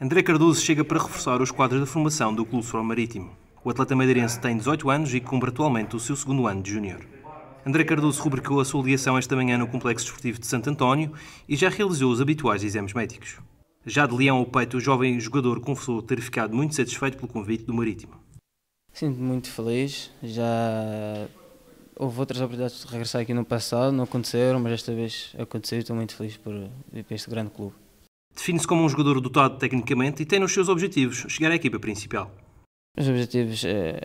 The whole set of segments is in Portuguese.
André Cardoso chega para reforçar os quadros da formação do Clube Soro Marítimo. O atleta madeirense tem 18 anos e cumpre atualmente o seu segundo ano de júnior. André Cardoso rubricou a sua ligação esta manhã no Complexo Desportivo de Santo António e já realizou os habituais exames médicos. Já de leão ao peito, o jovem jogador confessou ter ficado muito satisfeito pelo convite do Marítimo. Sinto-me muito feliz. Já houve outras oportunidades de regressar aqui no passado, não aconteceram, mas esta vez aconteceu e estou muito feliz por vir para este grande clube. Define-se como um jogador dotado tecnicamente e tem nos seus objetivos chegar à equipa principal. Os objetivos é,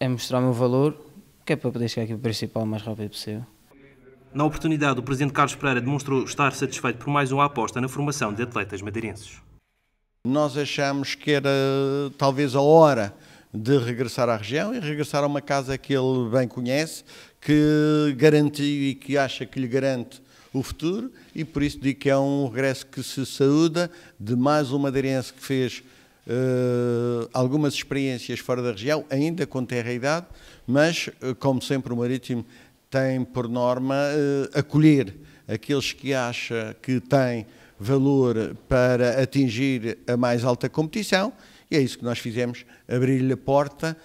é mostrar o meu valor, que é para poder chegar à equipa principal o mais rápido possível. Na oportunidade, o presidente Carlos Pereira demonstrou estar satisfeito por mais uma aposta na formação de atletas madeirenses. Nós achamos que era talvez a hora de regressar à região e regressar a uma casa que ele bem conhece, que garantiu e que acha que lhe garante o futuro e por isso digo que é um regresso que se saúda de mais um madeirense que fez Uh, algumas experiências fora da região, ainda com terra e idade, mas, uh, como sempre, o Marítimo tem por norma uh, acolher aqueles que acha que têm valor para atingir a mais alta competição, e é isso que nós fizemos, abrir-lhe a porta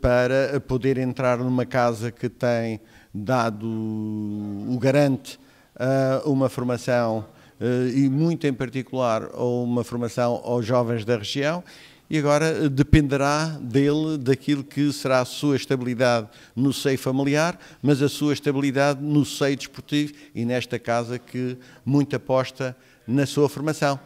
para poder entrar numa casa que tem dado o garante a ah, uma formação, ah, e muito em particular, a uma formação aos jovens da região, e agora dependerá dele, daquilo que será a sua estabilidade no seio familiar, mas a sua estabilidade no seio desportivo e nesta casa que muito aposta na sua formação.